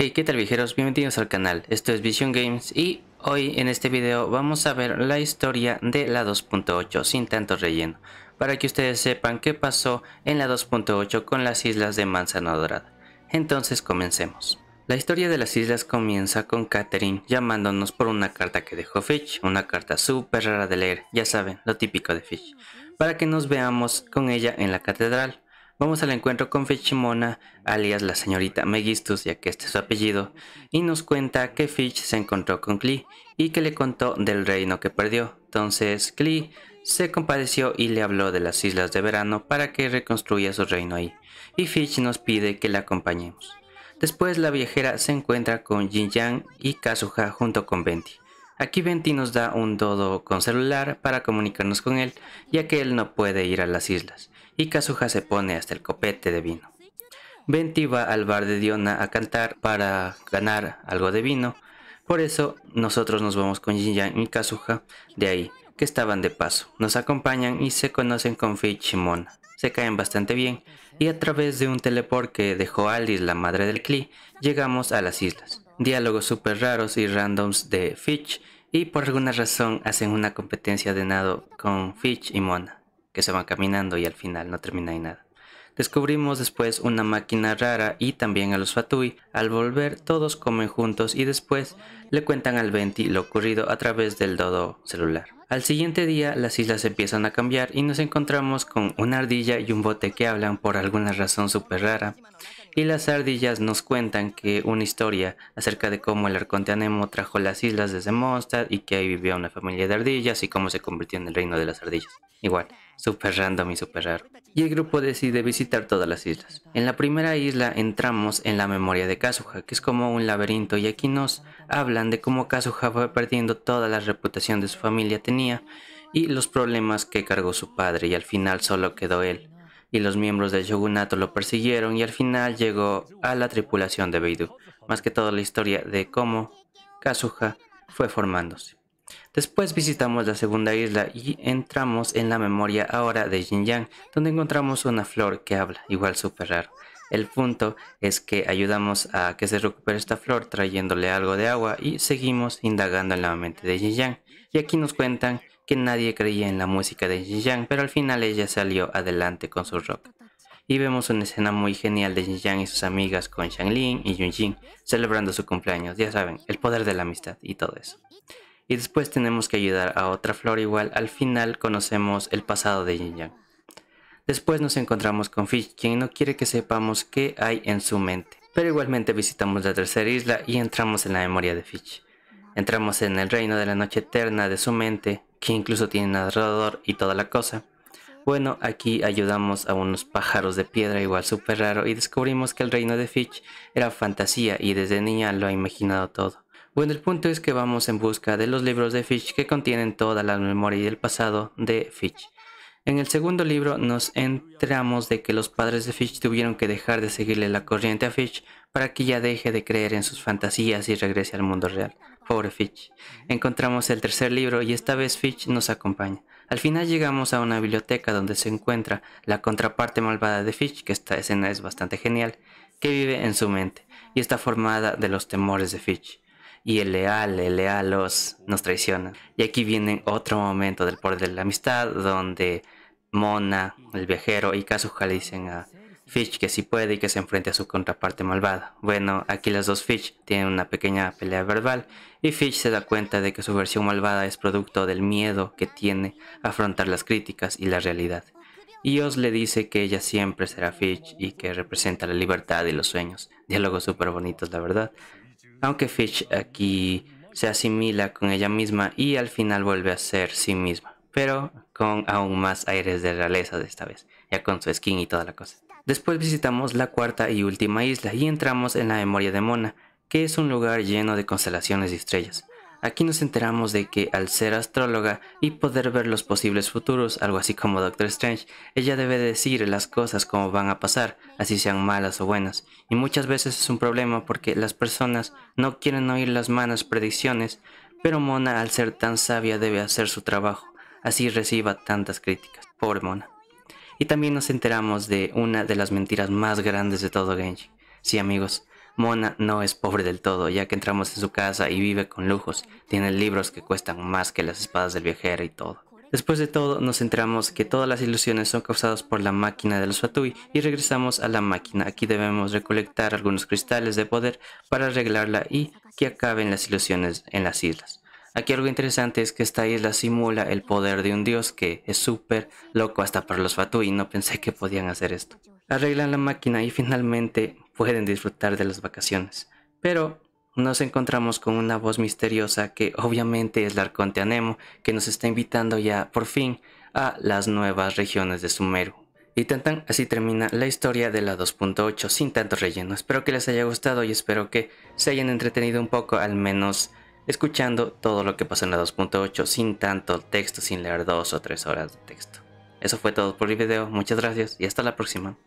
Hey, ¿qué tal viajeros? Bienvenidos al canal, esto es Vision Games y hoy en este video vamos a ver la historia de la 2.8 sin tanto relleno, para que ustedes sepan qué pasó en la 2.8 con las islas de Manzana Dorada. Entonces comencemos. La historia de las islas comienza con Catherine llamándonos por una carta que dejó Fitch una carta super rara de leer, ya saben, lo típico de Fish, para que nos veamos con ella en la catedral. Vamos al encuentro con Fishimona, alias la señorita Megistus, ya que este es su apellido, y nos cuenta que Fitch se encontró con Klee y que le contó del reino que perdió. Entonces Klee se compadeció y le habló de las islas de verano para que reconstruya su reino ahí, y Fitch nos pide que la acompañemos. Después la viajera se encuentra con Jin Yang y Kazuha junto con Venti. Aquí Venti nos da un dodo con celular para comunicarnos con él, ya que él no puede ir a las islas y Kazuha se pone hasta el copete de vino. Venti va al bar de Diona a cantar para ganar algo de vino, por eso nosotros nos vamos con Jinjan y Kazuha de ahí, que estaban de paso. Nos acompañan y se conocen con Fitch y Mona. Se caen bastante bien y a través de un teleport que dejó Alice, la madre del Klee, llegamos a las islas. Diálogos súper raros y randoms de Fitch y por alguna razón hacen una competencia de nado con Fitch y Mona que se van caminando y al final no termina en nada. Descubrimos después una máquina rara y también a los Fatui. Al volver todos comen juntos y después le cuentan al Venti lo ocurrido a través del dodo celular. Al siguiente día las islas empiezan a cambiar y nos encontramos con una ardilla y un bote que hablan por alguna razón súper rara y las ardillas nos cuentan que una historia acerca de cómo el arconte Anemo trajo las islas desde Mostar y que ahí vivía una familia de ardillas y cómo se convirtió en el reino de las ardillas. Igual, super random y super raro. Y el grupo decide visitar todas las islas. En la primera isla entramos en la memoria de Kazuha, que es como un laberinto y aquí nos hablan de cómo Kazuha fue perdiendo toda la reputación de su familia tenía y los problemas que cargó su padre y al final solo quedó él y los miembros del shogunato lo persiguieron y al final llegó a la tripulación de Beidou, más que toda la historia de cómo Kazuha fue formándose. Después visitamos la segunda isla y entramos en la memoria ahora de Xinjiang, donde encontramos una flor que habla, igual super raro. El punto es que ayudamos a que se recupere esta flor trayéndole algo de agua y seguimos indagando en la mente de Xinjiang. Y aquí nos cuentan que nadie creía en la música de Xinjiang, pero al final ella salió adelante con su rock. Y vemos una escena muy genial de Xinjiang y sus amigas con Shanglin y Yunjin celebrando su cumpleaños, ya saben, el poder de la amistad y todo eso. Y después tenemos que ayudar a otra flor igual, al final conocemos el pasado de Xinjiang. Después nos encontramos con Fish, quien no quiere que sepamos qué hay en su mente. Pero igualmente visitamos la tercera isla y entramos en la memoria de Fish. Entramos en el reino de la noche eterna de su mente que incluso tienen alrededor y toda la cosa. Bueno, aquí ayudamos a unos pájaros de piedra igual súper raro y descubrimos que el reino de Fitch era fantasía y desde niña lo ha imaginado todo. Bueno, el punto es que vamos en busca de los libros de Fitch que contienen toda la memoria y el pasado de Fitch. En el segundo libro nos entramos de que los padres de Fitch tuvieron que dejar de seguirle la corriente a Fitch para que ya deje de creer en sus fantasías y regrese al mundo real. Pobre Fitch. Encontramos el tercer libro y esta vez Fitch nos acompaña. Al final llegamos a una biblioteca donde se encuentra la contraparte malvada de Fitch, que esta escena es bastante genial, que vive en su mente y está formada de los temores de Fitch. Y el leal, el leal los nos traiciona. Y aquí viene otro momento del poder de la amistad donde Mona, el viajero y Kazuha le dicen a Fitch que sí puede y que se enfrente a su contraparte malvada. Bueno, aquí las dos Fitch tienen una pequeña pelea verbal y Fitch se da cuenta de que su versión malvada es producto del miedo que tiene a afrontar las críticas y la realidad. Y Oz le dice que ella siempre será Fitch y que representa la libertad y los sueños. Diálogos súper bonitos, la verdad. Aunque Fitch aquí se asimila con ella misma y al final vuelve a ser sí misma. Pero con aún más aires de realeza de esta vez, ya con su skin y toda la cosa. Después visitamos la cuarta y última isla y entramos en la memoria de Mona, que es un lugar lleno de constelaciones y estrellas. Aquí nos enteramos de que al ser astróloga y poder ver los posibles futuros, algo así como Doctor Strange, ella debe decir las cosas como van a pasar, así sean malas o buenas. Y muchas veces es un problema porque las personas no quieren oír las malas predicciones, pero Mona al ser tan sabia debe hacer su trabajo así reciba tantas críticas. Pobre mona. Y también nos enteramos de una de las mentiras más grandes de todo Genji. Sí amigos, Mona no es pobre del todo, ya que entramos en su casa y vive con lujos, tiene libros que cuestan más que las espadas del viajero y todo. Después de todo, nos enteramos que todas las ilusiones son causadas por la máquina de los Fatui y regresamos a la máquina. Aquí debemos recolectar algunos cristales de poder para arreglarla y que acaben las ilusiones en las islas. Aquí algo interesante es que esta isla simula el poder de un dios que es súper loco hasta para los Fatui, no pensé que podían hacer esto. Arreglan la máquina y finalmente pueden disfrutar de las vacaciones. Pero nos encontramos con una voz misteriosa que obviamente es la Arconte Anemo, que nos está invitando ya por fin a las nuevas regiones de Sumeru. Y tan tan, así termina la historia de la 2.8 sin tanto relleno. Espero que les haya gustado y espero que se hayan entretenido un poco al menos escuchando todo lo que pasó en la 2.8 sin tanto texto, sin leer dos o tres horas de texto. Eso fue todo por el video, muchas gracias y hasta la próxima.